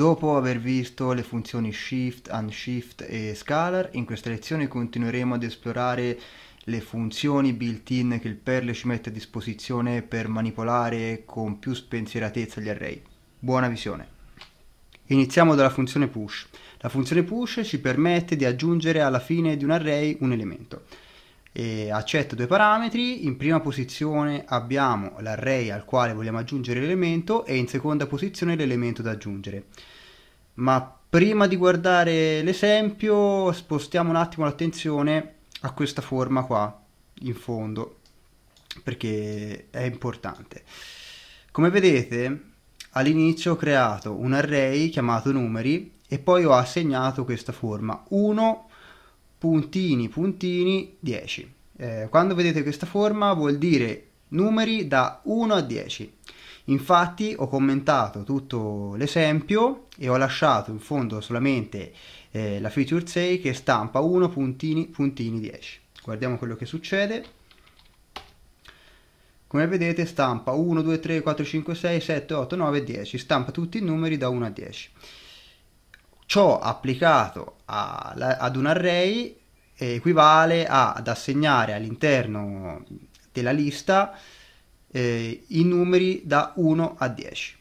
Dopo aver visto le funzioni shift, unshift e scalar, in questa lezione continueremo ad esplorare le funzioni built-in che il Perl ci mette a disposizione per manipolare con più spensieratezza gli array. Buona visione! Iniziamo dalla funzione push. La funzione push ci permette di aggiungere alla fine di un array un elemento e accetta due parametri, in prima posizione abbiamo l'array al quale vogliamo aggiungere l'elemento e in seconda posizione l'elemento da aggiungere. Ma prima di guardare l'esempio spostiamo un attimo l'attenzione a questa forma qua in fondo perché è importante. Come vedete all'inizio ho creato un array chiamato numeri e poi ho assegnato questa forma 1 puntini, puntini, 10. Eh, quando vedete questa forma vuol dire numeri da 1 a 10. Infatti ho commentato tutto l'esempio e ho lasciato in fondo solamente eh, la feature 6 che stampa 1 puntini puntini 10. Guardiamo quello che succede. Come vedete stampa 1, 2, 3, 4, 5, 6, 7, 8, 9, 10. Stampa tutti i numeri da 1 a 10. Ciò applicato alla, ad un array eh, equivale ad assegnare all'interno della lista eh, i numeri da 1 a 10.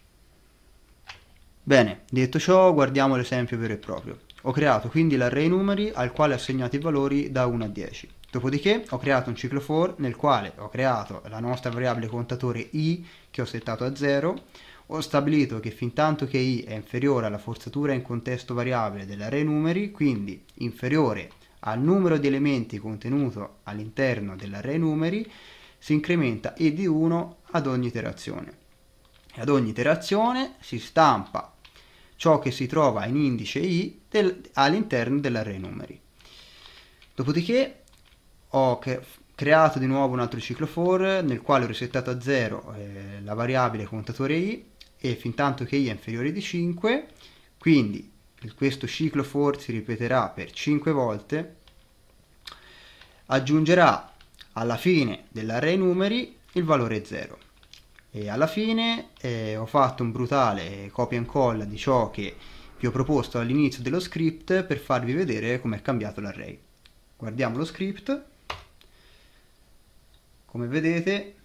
Bene, detto ciò guardiamo l'esempio vero e proprio. Ho creato quindi l'array numeri al quale ho assegnato i valori da 1 a 10. Dopodiché ho creato un ciclo for nel quale ho creato la nostra variabile contatore i che ho settato a 0, ho stabilito che fin tanto che i è inferiore alla forzatura in contesto variabile dell'array numeri, quindi inferiore al numero di elementi contenuto all'interno dell'array numeri si incrementa e di 1 ad ogni iterazione. E ad ogni iterazione si stampa ciò che si trova in indice i del, all'interno dell'array numeri. Dopodiché ho creato di nuovo un altro ciclo for nel quale ho resettato a 0 eh, la variabile contatore i e fin tanto che i è inferiore di 5, quindi questo ciclo for si ripeterà per 5 volte, aggiungerà alla fine dell'array numeri il valore 0 e alla fine eh, ho fatto un brutale copia e incolla di ciò che vi ho proposto all'inizio dello script per farvi vedere come è cambiato l'array. Guardiamo lo script, come vedete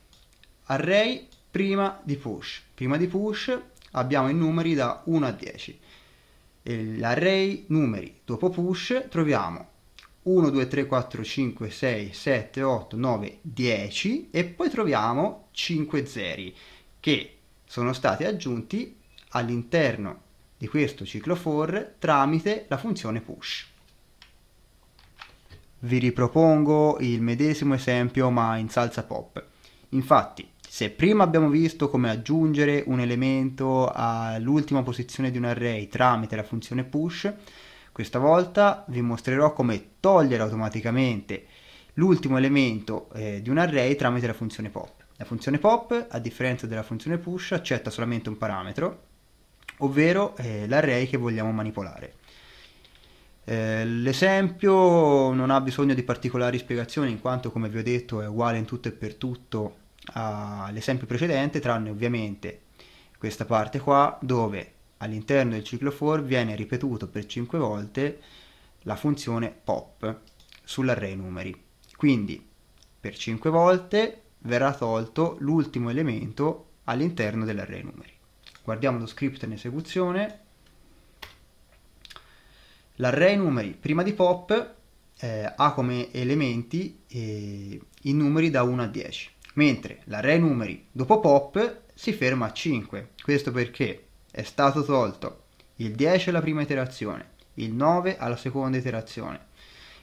array prima di push, prima di push abbiamo i numeri da 1 a 10 l'array numeri dopo push troviamo 1, 2, 3, 4, 5, 6, 7, 8, 9, 10 e poi troviamo 5 zeri che sono stati aggiunti all'interno di questo ciclo for tramite la funzione push. Vi ripropongo il medesimo esempio ma in salsa pop. Infatti se prima abbiamo visto come aggiungere un elemento all'ultima posizione di un array tramite la funzione push, questa volta vi mostrerò come togliere automaticamente l'ultimo elemento eh, di un array tramite la funzione pop. La funzione pop, a differenza della funzione push, accetta solamente un parametro, ovvero eh, l'array che vogliamo manipolare. Eh, l'esempio non ha bisogno di particolari spiegazioni in quanto come vi ho detto è uguale in tutto e per tutto all'esempio precedente, tranne ovviamente questa parte qua dove all'interno del ciclo for viene ripetuto per 5 volte la funzione pop sull'array numeri. Quindi per 5 volte verrà tolto l'ultimo elemento all'interno dell'array numeri. Guardiamo lo script in esecuzione. L'array numeri prima di pop eh, ha come elementi eh, i numeri da 1 a 10 mentre l'array numeri dopo pop si ferma a 5. Questo perché è stato tolto il 10 alla prima iterazione, il 9 alla seconda iterazione,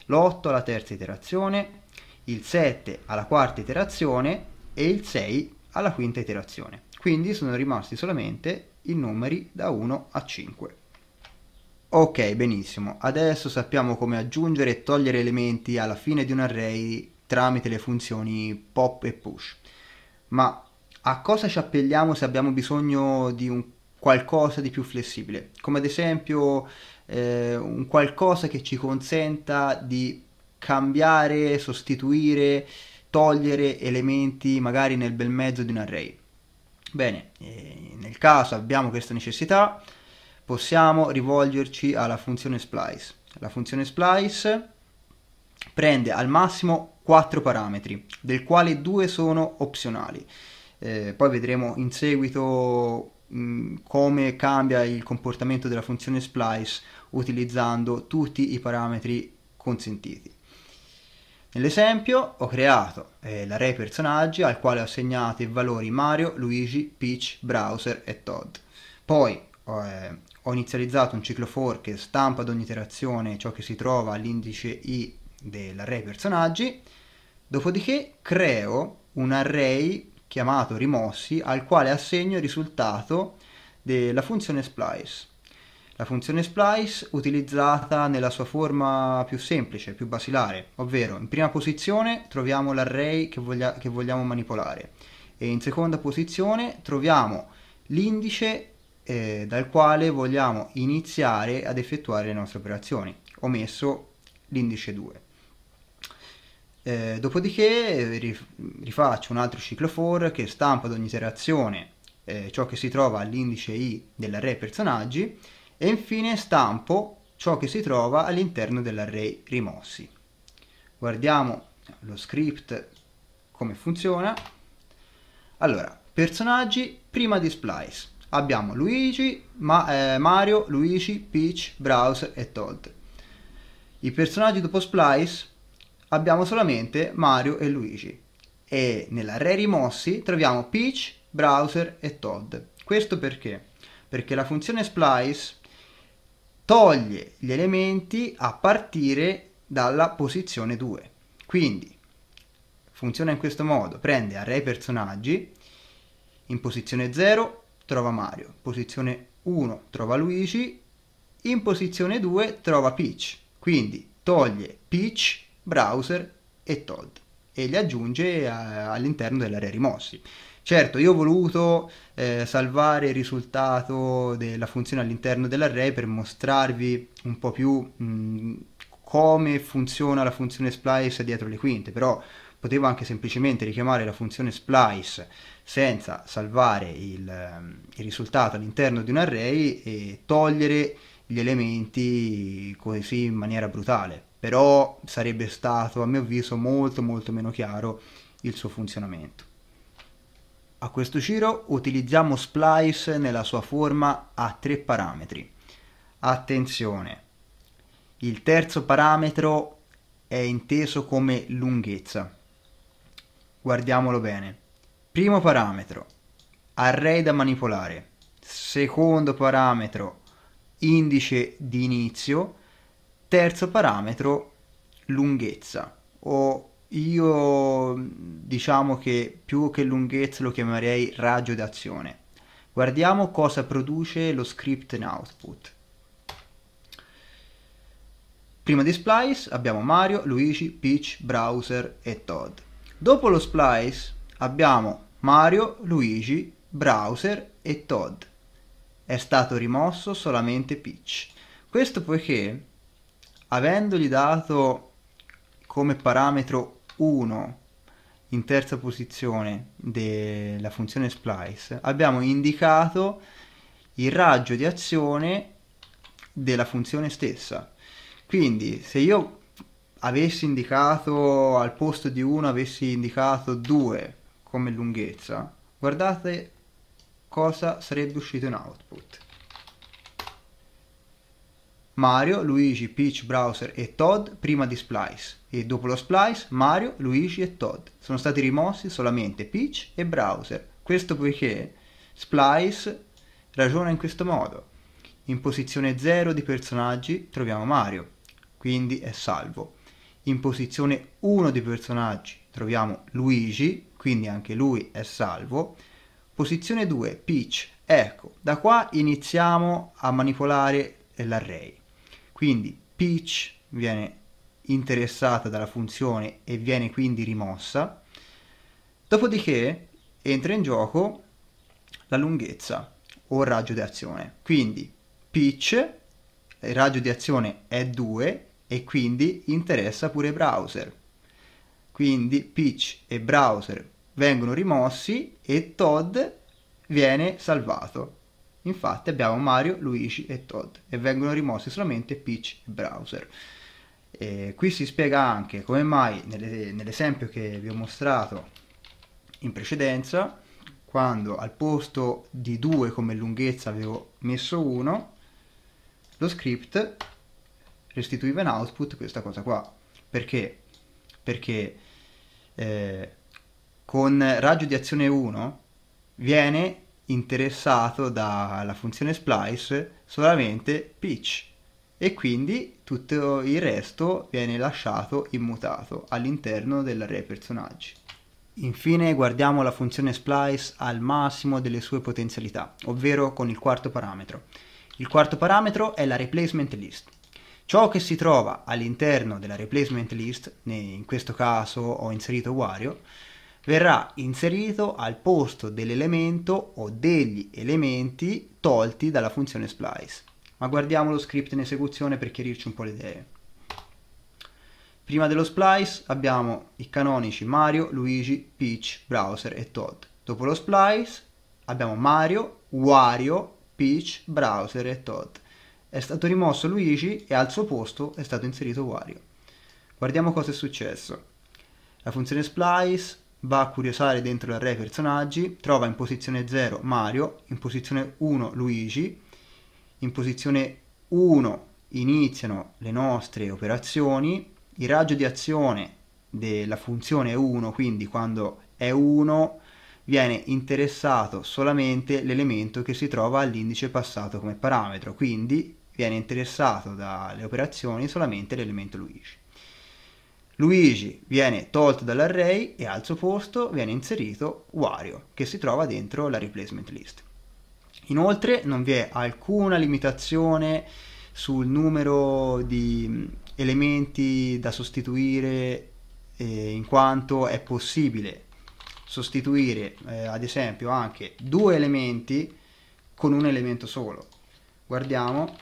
l'8 alla terza iterazione, il 7 alla quarta iterazione e il 6 alla quinta iterazione. Quindi sono rimasti solamente i numeri da 1 a 5. Ok, benissimo. Adesso sappiamo come aggiungere e togliere elementi alla fine di un array tramite le funzioni pop e push. Ma a cosa ci appelliamo se abbiamo bisogno di un qualcosa di più flessibile? Come ad esempio eh, un qualcosa che ci consenta di cambiare, sostituire, togliere elementi magari nel bel mezzo di un array. Bene, eh, nel caso abbiamo questa necessità, possiamo rivolgerci alla funzione splice. La funzione splice prende al massimo 4 parametri, del quale 2 sono opzionali. Eh, poi vedremo in seguito mm, come cambia il comportamento della funzione splice utilizzando tutti i parametri consentiti. Nell'esempio ho creato eh, l'array personaggi al quale ho assegnato i valori Mario, Luigi, Peach, Browser e Todd. Poi eh, ho inizializzato un ciclo for che stampa ad ogni iterazione ciò che si trova all'indice i dell'array personaggi, dopodiché creo un array chiamato rimossi al quale assegno il risultato della funzione splice. La funzione splice utilizzata nella sua forma più semplice, più basilare, ovvero in prima posizione troviamo l'array che, voglia, che vogliamo manipolare e in seconda posizione troviamo l'indice eh, dal quale vogliamo iniziare ad effettuare le nostre operazioni, ho messo l'indice 2. Eh, dopodiché eh, rifaccio un altro ciclo for che stampa ad ogni iterazione eh, ciò che si trova all'indice i dell'array personaggi e infine stampo ciò che si trova all'interno dell'array rimossi. Guardiamo lo script come funziona. Allora, personaggi prima di splice. Abbiamo Luigi, Ma eh, Mario, Luigi, Peach, Browse e Todd. I personaggi dopo splice abbiamo solamente Mario e Luigi e nella Re Rimossi troviamo Peach, Browser e Todd. Questo perché? Perché la funzione splice toglie gli elementi a partire dalla posizione 2. Quindi funziona in questo modo, prende array personaggi, in posizione 0 trova Mario, posizione 1 trova Luigi, in posizione 2 trova Peach. Quindi toglie Peach browser e Todd e li aggiunge a, all'interno dell'area rimossi. Certo, io ho voluto eh, salvare il risultato della funzione all'interno dell'array per mostrarvi un po' più mh, come funziona la funzione splice dietro le quinte, però potevo anche semplicemente richiamare la funzione splice senza salvare il, il risultato all'interno di un array e togliere gli elementi così in maniera brutale però sarebbe stato a mio avviso molto molto meno chiaro il suo funzionamento. A questo giro utilizziamo splice nella sua forma a tre parametri. Attenzione, il terzo parametro è inteso come lunghezza. Guardiamolo bene. Primo parametro, array da manipolare. Secondo parametro, indice di inizio Terzo parametro, lunghezza. O io diciamo che più che lunghezza lo chiamerei raggio d'azione. Guardiamo cosa produce lo script in output. Prima di Splice abbiamo Mario, Luigi, Peach, Browser e Todd. Dopo lo Splice abbiamo Mario, Luigi, Browser e Todd. È stato rimosso solamente Peach. Questo poiché avendogli dato come parametro 1 in terza posizione della funzione splice, abbiamo indicato il raggio di azione della funzione stessa. Quindi se io avessi indicato al posto di 1 avessi indicato 2 come lunghezza, guardate cosa sarebbe uscito in output. Mario, Luigi, Peach, Browser e Todd prima di Splice e dopo lo Splice Mario, Luigi e Todd. Sono stati rimossi solamente Peach e Browser. Questo poiché Splice ragiona in questo modo. In posizione 0 di personaggi troviamo Mario, quindi è salvo. In posizione 1 di personaggi troviamo Luigi, quindi anche lui è salvo. Posizione 2, Peach. Ecco, da qua iniziamo a manipolare l'array. Quindi Peach viene interessata dalla funzione e viene quindi rimossa. Dopodiché entra in gioco la lunghezza o il raggio di azione. Quindi Peach, il raggio di azione è 2 e quindi interessa pure browser. Quindi Peach e browser vengono rimossi e Todd viene salvato. Infatti abbiamo Mario, Luigi e Todd e vengono rimossi solamente Peach e Browser. E qui si spiega anche come mai nell'esempio che vi ho mostrato in precedenza, quando al posto di 2 come lunghezza avevo messo 1, lo script restituiva in output questa cosa qua. Perché? Perché eh, con raggio di azione 1 viene interessato dalla funzione splice solamente pitch e quindi tutto il resto viene lasciato immutato all'interno dell'array personaggi. Infine guardiamo la funzione splice al massimo delle sue potenzialità, ovvero con il quarto parametro. Il quarto parametro è la replacement list. Ciò che si trova all'interno della replacement list, in questo caso ho inserito Wario, verrà inserito al posto dell'elemento o degli elementi tolti dalla funzione splice. Ma guardiamo lo script in esecuzione per chiarirci un po' le idee. Prima dello splice abbiamo i canonici Mario, Luigi, Peach, Browser e Todd. Dopo lo splice abbiamo Mario, Wario, Peach, Browser e Todd. È stato rimosso Luigi e al suo posto è stato inserito Wario. Guardiamo cosa è successo. La funzione splice va a curiosare dentro l'array personaggi, trova in posizione 0 Mario, in posizione 1 Luigi, in posizione 1 iniziano le nostre operazioni, il raggio di azione della funzione è 1, quindi quando è 1 viene interessato solamente l'elemento che si trova all'indice passato come parametro, quindi viene interessato dalle operazioni solamente l'elemento Luigi. Luigi viene tolto dall'array e al suo posto viene inserito Wario, che si trova dentro la replacement list. Inoltre non vi è alcuna limitazione sul numero di mm, elementi da sostituire eh, in quanto è possibile sostituire eh, ad esempio anche due elementi con un elemento solo. Guardiamo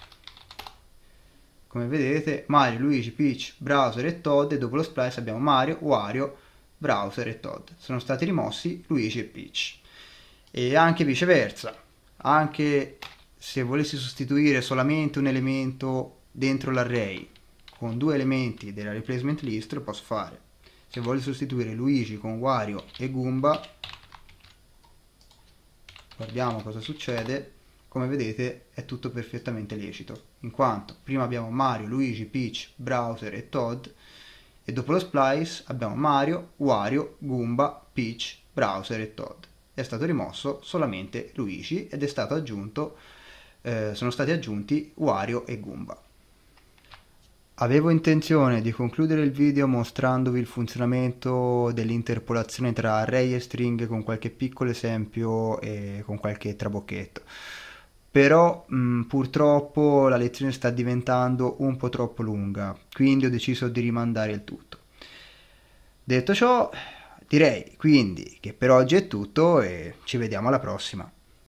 come vedete Mario, Luigi, Peach, Browser e Todd e dopo lo splice abbiamo Mario, Wario, Browser e Todd. Sono stati rimossi Luigi e Peach. E anche viceversa, anche se volessi sostituire solamente un elemento dentro l'array con due elementi della replacement list lo posso fare. Se voglio sostituire Luigi con Wario e Goomba, guardiamo cosa succede come vedete è tutto perfettamente lecito, in quanto prima abbiamo Mario, Luigi, Peach, Browser e Todd e dopo lo splice abbiamo Mario, Wario, Goomba, Peach, Browser e Todd. È stato rimosso solamente Luigi ed è stato aggiunto, eh, sono stati aggiunti Wario e Goomba. Avevo intenzione di concludere il video mostrandovi il funzionamento dell'interpolazione tra array e string con qualche piccolo esempio e con qualche trabocchetto però mh, mm, purtroppo la lezione sta diventando un po' troppo lunga, quindi ho deciso di rimandare il tutto. Detto ciò, direi quindi che per oggi è tutto e ci vediamo alla prossima.